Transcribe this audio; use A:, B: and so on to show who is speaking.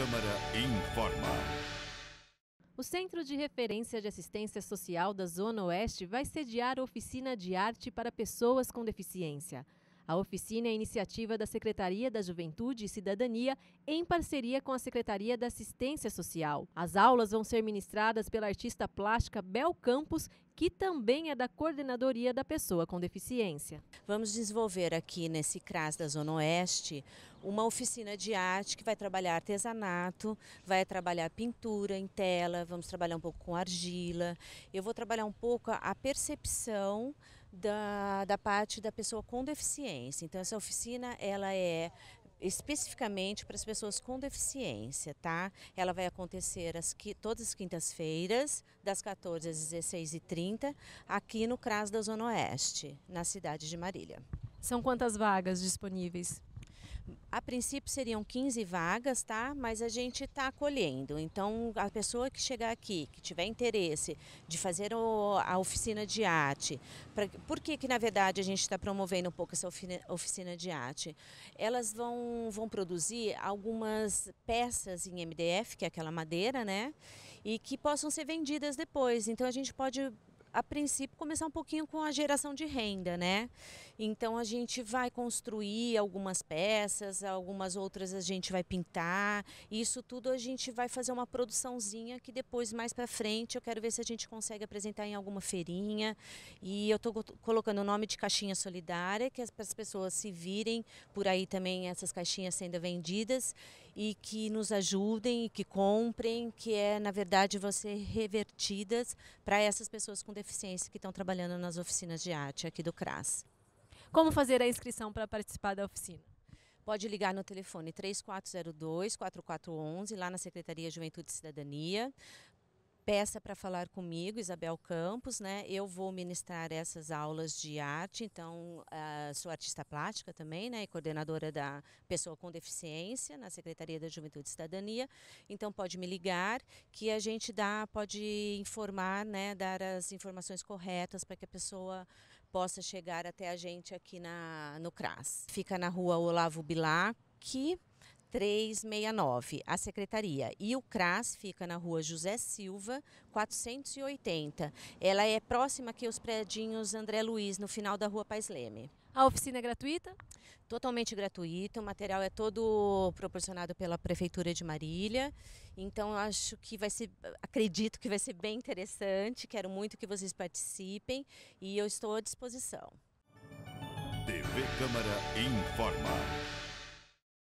A: Câmara informa.
B: O Centro de Referência de Assistência Social da Zona Oeste vai sediar oficina de arte para pessoas com deficiência. A oficina é iniciativa da Secretaria da Juventude e Cidadania em parceria com a Secretaria da Assistência Social. As aulas vão ser ministradas pela artista plástica Bel Campos que também é da Coordenadoria da Pessoa com
A: Deficiência. Vamos desenvolver aqui nesse CRAS da Zona Oeste uma oficina de arte que vai trabalhar artesanato, vai trabalhar pintura em tela, vamos trabalhar um pouco com argila. Eu vou trabalhar um pouco a percepção da, da parte da pessoa com deficiência. Então essa oficina ela é especificamente para as pessoas com deficiência, tá? Ela vai acontecer as que, todas as quintas-feiras, das 14 às 16h30, aqui no CRAS da Zona Oeste, na cidade de Marília. São quantas vagas disponíveis? a princípio seriam 15 vagas, tá? Mas a gente está acolhendo. Então, a pessoa que chegar aqui, que tiver interesse de fazer o, a oficina de arte, pra, por que que na verdade a gente está promovendo um pouco essa oficina, oficina de arte? Elas vão, vão produzir algumas peças em MDF, que é aquela madeira, né? E que possam ser vendidas depois. Então, a gente pode a princípio, começar um pouquinho com a geração de renda, né? Então, a gente vai construir algumas peças, algumas outras a gente vai pintar. Isso tudo a gente vai fazer uma produçãozinha que depois, mais para frente, eu quero ver se a gente consegue apresentar em alguma feirinha. E eu estou colocando o nome de Caixinha Solidária, que é para as pessoas se virem por aí também essas caixinhas sendo vendidas e que nos ajudem, que comprem, que é, na verdade, você revertidas para essas pessoas com deficiência que estão trabalhando nas oficinas de arte aqui do CRAS. Como fazer a inscrição para participar da oficina? Pode ligar no telefone 3402-4411, lá na Secretaria Juventude e Cidadania peça para falar comigo, Isabel Campos, né? Eu vou ministrar essas aulas de arte, então uh, sou artista plástica também, né? E coordenadora da pessoa com deficiência na Secretaria da Juventude e Cidadania. Então pode me ligar, que a gente dá, pode informar, né? Dar as informações corretas para que a pessoa possa chegar até a gente aqui na no CRAS. Fica na Rua Olavo Bilac 369, a secretaria. E o CRAS fica na rua José Silva, 480. Ela é próxima aqui aos prédios André Luiz, no final da rua Pais Leme. A oficina é gratuita? Totalmente gratuita, o material é todo proporcionado pela Prefeitura de Marília. Então, acho que vai ser, acredito que vai ser bem interessante. Quero muito que vocês participem e eu estou à disposição. TV Câmara informa.